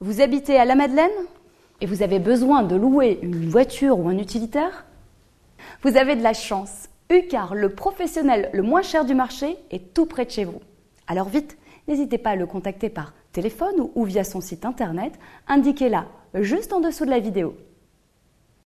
Vous habitez à La Madeleine et vous avez besoin de louer une voiture ou un utilitaire Vous avez de la chance. Ucar, le professionnel le moins cher du marché, est tout près de chez vous. Alors vite, n'hésitez pas à le contacter par téléphone ou via son site internet, indiquez là juste en dessous de la vidéo.